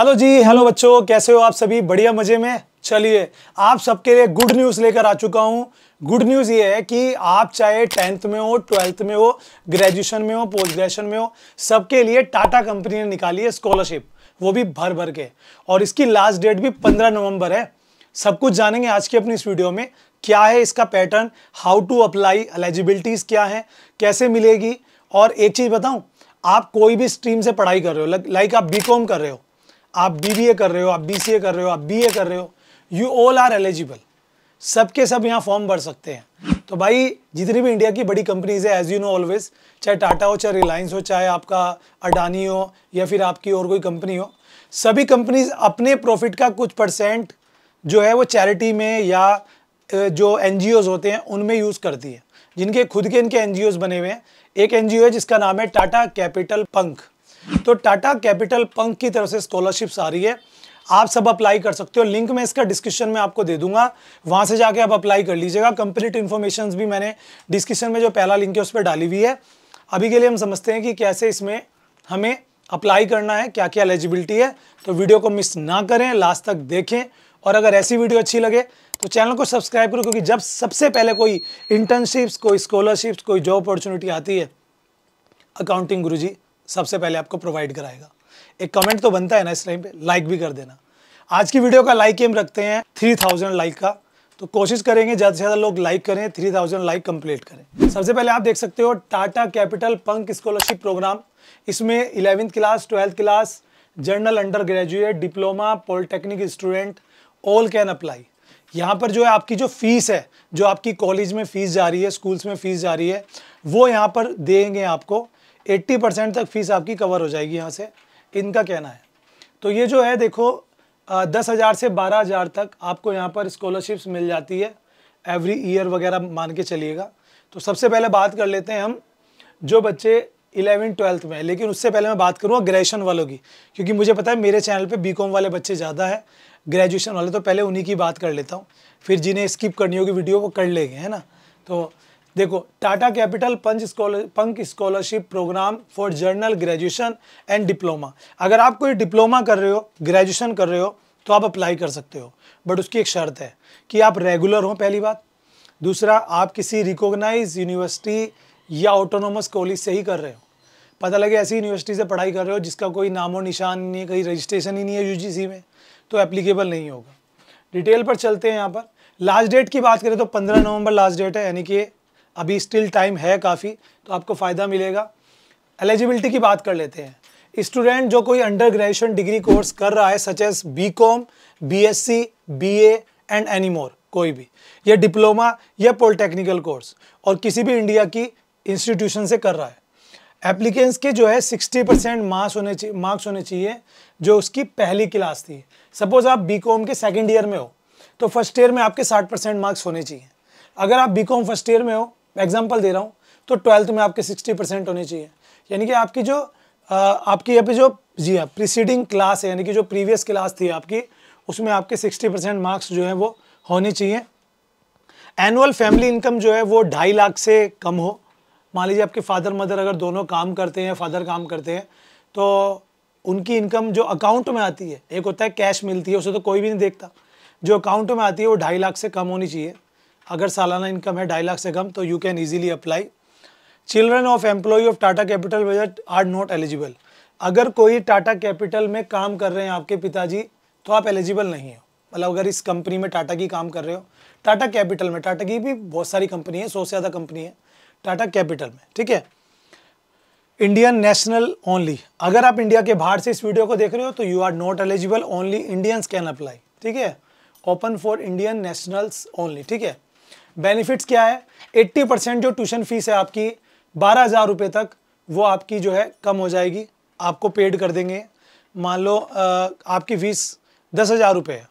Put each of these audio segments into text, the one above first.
hello जी hello बच्चों कैसे हो आप सभी बढ़िया मजे में चलिए आप सबके लिए गुड न्यूज़ लेकर आ चुका हूँ गुड न्यूज़ ये है कि आप चाहे टेंथ में हो ट्वेल्थ में हो ग्रेजुएशन में हो पोस्ट ग्रेजुएशन में हो सबके लिए टाटा कंपनी ने निकाली है स्कॉलरशिप वो भी भर भर के और इसकी लास्ट डेट भी पंद्रह नवम्बर है सब कुछ जानेंगे आज की अपनी इस वीडियो में क्या है इसका pattern how to apply eligibilities क्या है कैसे मिलेगी और एक चीज़ बताऊँ आप कोई भी स्ट्रीम से पढ़ाई कर रहे हो लाइक आप बी कर रहे हो आप ए कर रहे हो आप ए कर रहे हो आप ए कर रहे हो यू ऑल आर एलिजिबल सबके सब, सब यहाँ फॉर्म भर सकते हैं तो भाई जितनी भी इंडिया की बड़ी कंपनीज है एज यू नो ऑलवेज चाहे टाटा हो चाहे रिलायंस हो चाहे आपका अडानी हो या फिर आपकी और कोई कंपनी हो सभी कंपनीज अपने प्रॉफिट का कुछ परसेंट जो है वो चैरिटी में या जो एन होते हैं उनमें यूज़ करती है जिनके खुद के इनके एन बने हुए हैं एक एन है जिसका नाम है टाटा कैपिटल पंख तो टाटा कैपिटल पंख की तरफ से स्कॉलरशिप्स आ रही है आप सब अप्लाई कर सकते हो लिंक मैं इसका डिस्क्रिप्शन में आपको दे दूंगा वहां से जाके आप अप्लाई कर लीजिएगा कंप्लीट इन्फॉर्मेशन भी मैंने डिस्क्रिप्शन में जो पहला लिंक है उस पर डाली हुई है अभी के लिए हम समझते हैं कि कैसे इसमें हमें अप्लाई करना है क्या क्या एलिजिबिलिटी है तो वीडियो को मिस ना करें लास्ट तक देखें और अगर ऐसी वीडियो अच्छी लगे तो चैनल को सब्सक्राइब करो क्योंकि जब सबसे पहले कोई इंटर्नशिप्स कोई स्कॉलरशिप्स कोई जॉब अपॉर्चुनिटी आती है अकाउंटिंग गुरुजी सबसे पहले आपको प्रोवाइड कराएगा एक कमेंट तो बनता है ना इस टाइम पे लाइक भी कर देना आज की वीडियो का लाइक एम रखते हैं थ्री थाउजेंड लाइक का तो कोशिश करेंगे ज़्यादा से ज़्यादा लोग लाइक करें थ्री थाउजेंड लाइक कंप्लीट करें सबसे पहले आप देख सकते हो Tata Capital Pankh scholarship program इसमें eleventh class twelfth class general undergraduate diploma polytechnic student all can apply यहाँ पर जो है आपकी जो फीस है जो आपकी कॉलेज में फीस जा रही है स्कूल्स में फीस जा रही है वो यहाँ पर देंगे आपको एट्टी परसेंट तक फीस आपकी कवर हो जाएगी यहाँ से इनका कहना है तो ये जो है देखो दस हज़ार से बारह हज़ार तक आपको यहाँ पर स्कॉलरशिप्स मिल जाती है एवरी ईयर वगैरह मान के चलिएगा तो सबसे पहले बात कर लेते हैं हम जो बच्चे इलेवन ट्वेल्थ में लेकिन उससे पहले मैं बात करूँगा ग्रेजुएशन वालों की क्योंकि मुझे पता है मेरे चैनल बी कॉम वाले बच्चे ज़्यादा है ग्रेजुएशन वाले तो पहले उन्हीं की बात कर लेता हूँ फिर जिन्हें स्किप करनी होगी वीडियो वो कर लेंगे है ना तो देखो Tata Capital Pankh scholar Pankh scholarship program for general graduation and diploma अगर आप कोई डिप्लोमा कर रहे हो ग्रेजुएशन कर रहे हो तो आप अप्लाई कर सकते हो बट उसकी एक शर्त है कि आप रेगुलर हो पहली बात दूसरा आप किसी रिकॉग्नाइज यूनिवर्सिटी या ऑटोनोमस कॉलेज से ही कर रहे हो पता लगे ऐसी यूनिवर्सिटी से पढ़ाई कर रहे हो जिसका कोई नामो निशान नहीं है कहीं रजिस्ट्रेशन ही नहीं है यूजीसी में तो एप्लीकेबल नहीं होगा डिटेल पर चलते हैं यहाँ पर लास्ट डेट की बात करें तो 15 नवंबर लास्ट डेट है यानी कि अभी स्टिल टाइम है काफ़ी तो आपको फ़ायदा मिलेगा एलिजिबिलिटी की बात कर लेते हैं स्टूडेंट जो कोई अंडर ग्रेजुएशन डिग्री कोर्स कर रहा है such as B com B S C B A and any more कोई भी या डिप्लोमा या पॉलिटेक्निकल कोर्स और किसी भी इंडिया की इंस्टीट्यूशन से कर रहा है एप्लीकेंस के जो है 60 परसेंट मार्क्स होने चाहिए मार्क्स होने चाहिए जो उसकी पहली क्लास थी सपोज आप बी कॉम के सेकेंड ईयर में हो तो फर्स्ट ईयर में आपके 60 परसेंट मार्क्स होने चाहिए अगर आप बी कॉम फर्स्ट ईयर में हो मैं एग्जाम्पल दे रहा हूँ तो ट्वेल्थ में आपके सिक्सटी परसेंट होने चाहिए यानी कि आपकी जो आ, आपकी यहाँ पे जो जी हाँ प्रिसीडिंग क्लास है यानी कि जो प्रीवियस क्लास थी आपकी उसमें आपके सिक्सटी परसेंट मार्क्स जो है वो होने चाहिए एनुअल फैमिली इनकम जो है वो ढाई लाख से कम हो मान लीजिए आपके फादर मदर अगर दोनों काम करते हैं फादर काम करते हैं तो उनकी इनकम जो अकाउंट में आती है एक होता है कैश मिलती है उसे तो कोई भी नहीं देखता जो अकाउंट में आती है वो ढाई लाख से कम होनी चाहिए अगर सालाना इनकम है ढाई लाख से कम तो you can easily apply children of employee of Tata Capital बजट आर नॉट एलिजिबल अगर कोई टाटा कैपिटल में काम कर रहे हैं आपके पिताजी तो आप एलिजिबल नहीं हो मतलब अगर इस कंपनी में टाटा की काम कर रहे हो टाटा कैपिटल में टाटा की भी बहुत सारी कंपनी है सौ से ज़्यादा कंपनी है टाटा कैपिटल में ठीक है इंडियन नेशनल ओनली अगर आप इंडिया के बाहर से इस वीडियो को देख रहे हो तो you are not eligible only Indians can apply ठीक है open for Indian nationals only ठीक है बेनिफिट्स क्या है 80 परसेंट जो ट्यूशन फीस है आपकी बारह हज़ार रुपये तक वो आपकी जो है कम हो जाएगी आपको पेड कर देंगे मान लो आपकी फ़ीस दस हज़ार रुपये है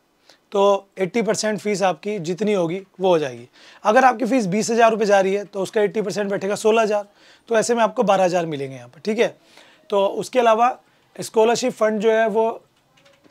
तो 80 परसेंट फ़ीस आपकी जितनी होगी वो हो जाएगी अगर आपकी फ़ीस बीस हज़ार रुपये जा रही है तो उसका 80 परसेंट बैठेगा सोलह हज़ार तो ऐसे में आपको बारह हज़ार मिलेंगे यहाँ पर ठीक है तो उसके अलावा स्कॉलरशिप फ़ंड जो है वो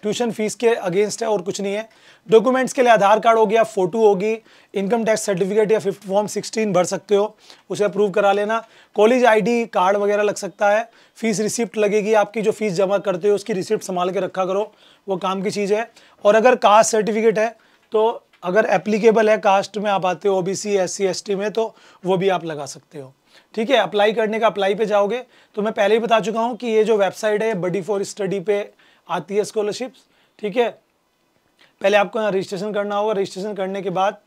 ट्यूशन फीस के अगेंस्ट है और कुछ नहीं है डॉक्यूमेंट्स के लिए आधार कार्ड हो गया फोटो होगी इनकम टैक्स सर्टिफिकेट या फिफ्थ फॉर्म सिक्सटीन भर सकते हो उसे अप्रूव करा लेना कॉलेज आईडी कार्ड वगैरह लग सकता है फीस रिसिप्ट लगेगी आपकी जो फीस जमा करते हो उसकी रिसिप्ट संभाल के रखा करो वो काम की चीज़ है और अगर कास्ट सर्टिफिकेट है तो अगर एप्लीकेबल है कास्ट में आप आते हो O B C S C S T में तो वो भी आप लगा सकते हो ठीक है अप्लाई करने का अप्लाई पे जाओगे तो मैं पहले ही बता चुका हूँ कि ये जो वेबसाइट है बडी फॉर स्टडी पे आती है स्कॉलरशिप्स ठीक है पहले आपको यहाँ रजिस्ट्रेशन करना होगा रजिस्ट्रेशन करने के बाद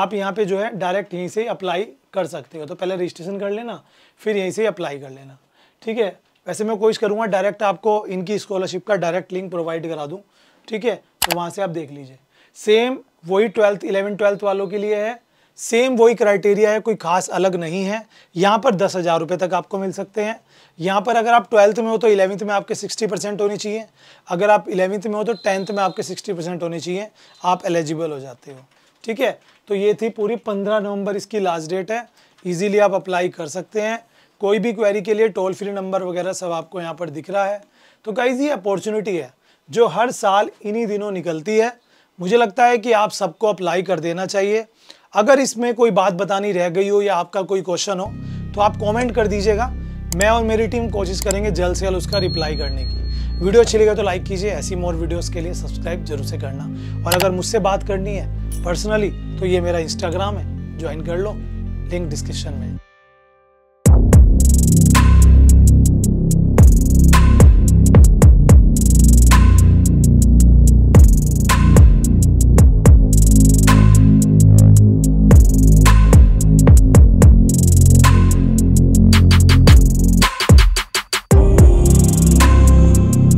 आप यहाँ पे जो है डायरेक्ट यहीं से अप्लाई कर सकते हो तो पहले रजिस्ट्रेशन कर लेना फिर यहीं से अप्लाई कर लेना ठीक है वैसे मैं कोशिश करूँगा डायरेक्ट आपको इनकी स्कॉलरशिप का डायरेक्ट लिंक प्रोवाइड करा दूँ ठीक है तो वहाँ से आप देख लीजिए सेम वही ट्वेल्थ इलेवन ट्वेल्थ वालों के लिए है सेम वही क्राइटेरिया है कोई खास अलग नहीं है यहाँ पर दस हज़ार रुपये तक आपको मिल सकते हैं यहाँ पर अगर आप ट्वेल्थ में हो तो इलेवंथ में आपके सिक्सटी परसेंट होनी चाहिए अगर आप इलेवंथ में हो तो टेंथ में आपके सिक्सटी परसेंट होनी चाहिए आप एलिजिबल हो जाते हो ठीक है तो ये थी पूरी पंद्रह नवंबर इसकी लास्ट डेट है ईजिली आप अप्लाई कर सकते हैं कोई भी क्वेरी के लिए टोल फ्री नंबर वगैरह सब आपको यहाँ पर दिख रहा है तो कई ये अपॉर्चुनिटी है जो हर साल इन्हीं दिनों निकलती है मुझे लगता है कि आप सबको अप्लाई कर देना चाहिए अगर इसमें कोई बात बतानी रह गई हो या आपका कोई क्वेश्चन हो तो आप कमेंट कर दीजिएगा मैं और मेरी टीम कोशिश करेंगे जल्द से जल्द उसका रिप्लाई करने की वीडियो अच्छी लगे तो लाइक कीजिए ऐसी मोर वीडियोस के लिए सब्सक्राइब जरूर से करना और अगर मुझसे बात करनी है पर्सनली तो ये मेरा इंस्टाग्राम है ज्वाइन कर लो लिंक डिस्क्रिप्शन में